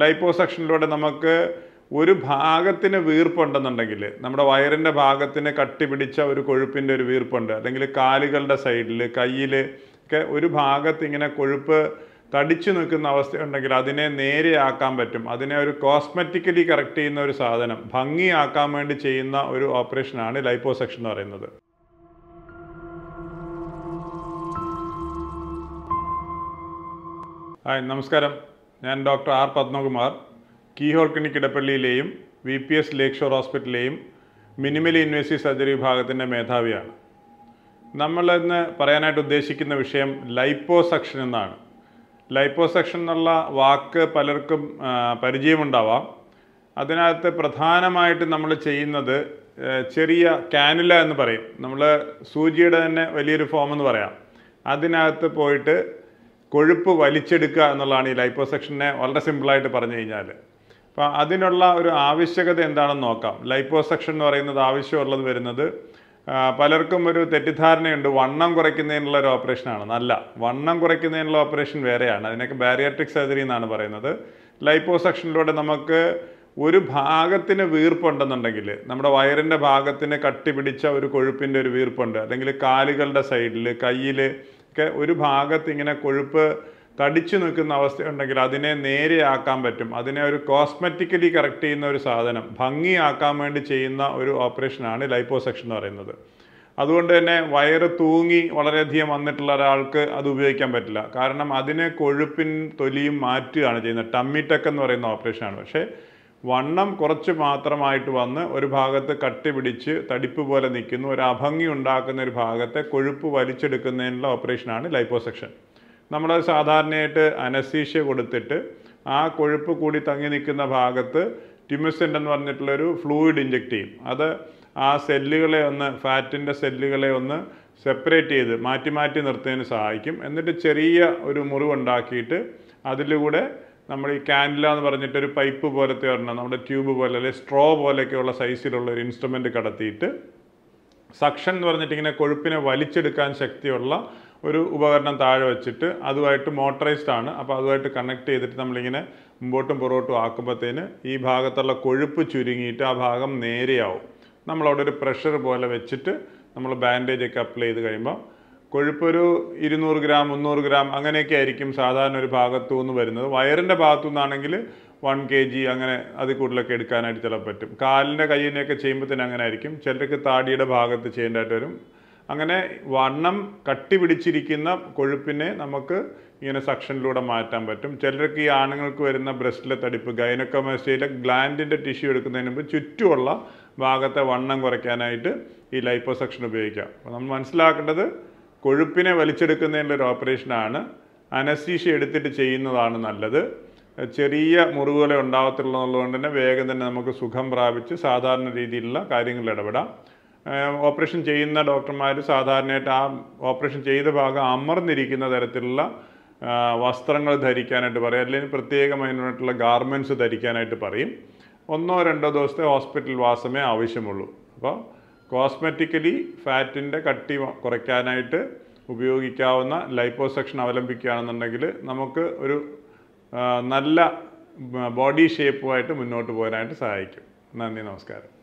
ലൈപ്പോസക്ഷനിലൂടെ നമുക്ക് ഒരു ഭാഗത്തിന് വീർപ്പുണ്ടെന്നുണ്ടെങ്കിൽ നമ്മുടെ വയറിൻ്റെ ഭാഗത്തിന് കട്ടി പിടിച്ച ഒരു കൊഴുപ്പിൻ്റെ ഒരു വീർപ്പുണ്ട് അല്ലെങ്കിൽ കാലുകളുടെ സൈഡിൽ കയ്യിൽ ഒക്കെ ഒരു ഭാഗത്ത് ഇങ്ങനെ കൊഴുപ്പ് തടിച്ചു നിൽക്കുന്ന അവസ്ഥയുണ്ടെങ്കിൽ അതിനെ നേരെയാക്കാൻ പറ്റും അതിനെ ഒരു കോസ്മെറ്റിക്കലി കറക്റ്റ് ചെയ്യുന്ന ഒരു സാധനം ഭംഗിയാക്കാൻ വേണ്ടി ചെയ്യുന്ന ഒരു ഓപ്പറേഷനാണ് ലൈപ്പോസെക്ഷൻ എന്ന് പറയുന്നത് ഹായ് നമസ്കാരം ഞാൻ doctor R Padmakumar keyhole clinic ഇടപ്പള്ളിയിലെയും V P S Lakeshore ഹോസ്പിറ്റലിലെയും മിനിമലി ഇൻവേസീവ് സർജറി വിഭാഗത്തിൻ്റെ മേധാവിയാണ് നമ്മൾ ഇന്ന് പറയാനായിട്ട് ഉദ്ദേശിക്കുന്ന വിഷയം ലൈപ്പോസക്ഷൻ എന്നാണ് ലൈപ്പോസക്ഷൻ എന്നുള്ള വാക്ക് പലർക്കും പരിചയമുണ്ടാവാം അതിനകത്ത് പ്രധാനമായിട്ട് നമ്മൾ ചെയ്യുന്നത് ചെറിയ കാനുല എന്ന് പറയും നമ്മൾ സൂചിയുടെ തന്നെ വലിയൊരു ഫോം എന്ന് പറയാം അതിനകത്ത് പോയിട്ട് കൊഴുപ്പ് വലിച്ചെടുക്കുക എന്നുള്ളതാണ് ഈ ലൈപ്പോസെക്ഷനെ വളരെ സിമ്പിളായിട്ട് പറഞ്ഞു കഴിഞ്ഞാൽ അപ്പോൾ അതിനുള്ള ഒരു ആവശ്യകത എന്താണെന്ന് നോക്കാം ലൈപ്പോസെക്ഷൻ എന്ന് പറയുന്നത് ആവശ്യമുള്ളത് വരുന്നത് പലർക്കും ഒരു തെറ്റിദ്ധാരണയുണ്ട് വണ്ണം കുറയ്ക്കുന്നതിനുള്ള ഒരു ഓപ്പറേഷനാണ് നല്ല വണ്ണം കുറയ്ക്കുന്നതിനുള്ള ഓപ്പറേഷൻ വേറെയാണ് അതിനൊക്കെ ബാരിയാട്രിക് സർജറി എന്നാണ് പറയുന്നത് ലൈപ്പോസെക്ഷനിലൂടെ നമുക്ക് ഒരു ഭാഗത്തിന് വീർപ്പുണ്ടെന്നുണ്ടെങ്കിൽ നമ്മുടെ വയറിൻ്റെ ഭാഗത്തിന് കട്ടി പിടിച്ച ഒരു കൊഴുപ്പിൻ്റെ ഒരു വീർപ്പുണ്ട് അല്ലെങ്കിൽ കാലുകളുടെ സൈഡിൽ കയ്യിൽ ഒക്കെ ഒരു ഭാഗത്ത് ഇങ്ങനെ കൊഴുപ്പ് തടിച്ചു നിൽക്കുന്ന അവസ്ഥയുണ്ടെങ്കിൽ അതിനെ നേരെയാക്കാൻ പറ്റും അതിനെ ഒരു കോസ്മെറ്റിക്കലി കറക്റ്റ് ചെയ്യുന്ന ഒരു സാധനം ഭംഗിയാക്കാൻ വേണ്ടി ചെയ്യുന്ന ഒരു ഓപ്പറേഷനാണ് ലൈപ്പോസെക്ഷൻ എന്ന് പറയുന്നത് അതുകൊണ്ട് തന്നെ വയറ് തൂങ്ങി വളരെയധികം വന്നിട്ടുള്ള ഒരാൾക്ക് അത് ഉപയോഗിക്കാൻ പറ്റില്ല കാരണം അതിനെ കൊഴുപ്പിൻ തൊലിയും മാറ്റുകയാണ് ചെയ്യുന്നത് ടമ്മി എന്ന് പറയുന്ന ഓപ്പറേഷനാണ് പക്ഷേ വണ്ണം കുറച്ച് മാത്രമായിട്ട് വന്ന് ഒരു ഭാഗത്ത് കട്ടി പിടിച്ച് തടിപ്പ് പോലെ നിൽക്കുന്നു ഒരു അഭംഗി ഉണ്ടാക്കുന്ന ഒരു ഭാഗത്തെ കൊഴുപ്പ് വലിച്ചെടുക്കുന്നതിനുള്ള ഓപ്പറേഷനാണ് ലൈപ്പോസെക്ഷൻ നമ്മൾ സാധാരണയായിട്ട് അനസീഷ്യ കൊടുത്തിട്ട് ആ കൊഴുപ്പ് കൂടി തങ്ങി നിൽക്കുന്ന ഭാഗത്ത് ട്യൂമിസെൻ്റ് എന്ന് പറഞ്ഞിട്ടുള്ളൊരു ഫ്ലൂയിഡ് ഇഞ്ചെക്റ്റ് ചെയ്യും അത് ആ സെല്ലുകളെ ഒന്ന് ഫാറ്റിൻ്റെ സെല്ലുകളെ ഒന്ന് സെപ്പറേറ്റ് ചെയ്ത് മാറ്റി മാറ്റി നിർത്തുന്നതിന് സഹായിക്കും എന്നിട്ട് ചെറിയ ഒരു മുറിവുണ്ടാക്കിയിട്ട് അതിലൂടെ നമ്മൾ ഈ കാൻഡില എന്ന് പറഞ്ഞിട്ട് ഒരു പൈപ്പ് പോലത്തെ ഒരെണ്ണം നമ്മുടെ ട്യൂബ് പോലെ അല്ലെങ്കിൽ സ്ട്രോ പോലെയൊക്കെയുള്ള സൈസിലുള്ള ഒരു ഇൻസ്ട്രുമെൻ്റ് കടത്തിയിട്ട് സക്ഷൻ എന്ന് പറഞ്ഞിട്ട് ഇങ്ങനെ കൊഴുപ്പിനെ വലിച്ചെടുക്കാൻ ശക്തിയുള്ള ഒരു ഉപകരണം താഴെ വെച്ചിട്ട് അതുമായിട്ട് മോട്ടറൈസ്ഡ് ആണ് അപ്പോൾ അതുമായിട്ട് കണക്ട് ചെയ്തിട്ട് നമ്മളിങ്ങനെ മുമ്പോട്ടും പുറകോട്ടും ആക്കുമ്പോഴത്തേന് ഈ ഭാഗത്തുള്ള കൊഴുപ്പ് ചുരുങ്ങിയിട്ട് ആ ഭാഗം നേരെയാവും നമ്മളവിടെ ഒരു പ്രഷർ പോലെ വെച്ചിട്ട് നമ്മൾ ബാൻഡേജ് ഒക്കെ അപ്ലൈ ചെയ്ത് കഴിയുമ്പോൾ കൊഴുപ്പൊരു ഇരുന്നൂറ് ഗ്രാം മുന്നൂറ് ഗ്രാം അങ്ങനെയൊക്കെ ആയിരിക്കും സാധാരണ ഒരു ഭാഗത്തു നിന്ന് വരുന്നത് വയറിൻ്റെ ഭാഗത്തു നിന്നാണെങ്കിൽ വൺ കെ ജി അങ്ങനെ അതിൽ കൂടുതലൊക്കെ എടുക്കാനായിട്ട് ചില പറ്റും കാലിൻ്റെ കയ്യിനെയൊക്കെ ചെയ്യുമ്പോൾ തന്നെ അങ്ങനെ ആയിരിക്കും ചിലർക്ക് താടിയുടെ ഭാഗത്ത് ചെയ്യേണ്ടതായിട്ട് വരും അങ്ങനെ വണ്ണം കട്ടി പിടിച്ചിരിക്കുന്ന കൊഴുപ്പിനെ നമുക്ക് ഇങ്ങനെ സക്ഷനിലൂടെ മാറ്റാൻ പറ്റും ചിലർക്ക് ഈ ആണുങ്ങൾക്ക് വരുന്ന ബ്രസ്റ്റിലെ തടിപ്പ് ഗൈനക്കോമസ്റ്റയിലെ ഗ്ലാൻഡിൻ്റെ ടിഷ്യൂ എടുക്കുന്നതിന് മുമ്പ് ചുറ്റുമുള്ള ഭാഗത്തെ വണ്ണം കുറയ്ക്കാനായിട്ട് ഈ ലൈപ്പോസക്ഷൻ ഉപയോഗിക്കാം അപ്പോൾ നമ്മൾ മനസ്സിലാക്കേണ്ടത് കൊഴുപ്പിനെ വലിച്ചെടുക്കുന്നതിൻ്റെ ഒരു ഓപ്പറേഷനാണ് അനസ്തീഷ്യ എടുത്തിട്ട് ചെയ്യുന്നതാണ് നല്ലത് ചെറിയ മുറിവുകളെ ഉണ്ടാകത്തുള്ളതുകൊണ്ട് തന്നെ വേഗം തന്നെ നമുക്ക് സുഖം പ്രാപിച്ച് സാധാരണ രീതിയിലുള്ള കാര്യങ്ങളിൽ ഇടപെടാം ഓപ്പറേഷൻ ചെയ്യുന്ന ഡോക്ടർമാർ സാധാരണയായിട്ട് ആ ഓപ്പറേഷൻ ചെയ്ത ഭാഗം അമർന്നിരിക്കുന്ന തരത്തിലുള്ള വസ്ത്രങ്ങൾ ധരിക്കാനായിട്ട് പറയും അല്ലെങ്കിൽ പ്രത്യേകമായിട്ടുള്ള ഗാർമെൻറ്റ്സ് ധരിക്കാനായിട്ട് പറയും ഒന്നോ രണ്ടോ ദിവസത്തെ ഹോസ്പിറ്റൽ വാസമേ ആവശ്യമുള്ളൂ അപ്പോൾ കോസ്മെറ്റിക്കലി ഫാറ്റിൻ്റെ കട്ടി കുറയ്ക്കാനായിട്ട് ഉപയോഗിക്കാവുന്ന ലൈപ്പോസെക്ഷൻ അവലംബിക്കുകയാണെന്നുണ്ടെങ്കിൽ നമുക്ക് ഒരു നല്ല ബോഡി ഷേപ്പുമായിട്ട് മുന്നോട്ട് പോകാനായിട്ട് സഹായിക്കും നന്ദി നമസ്കാരം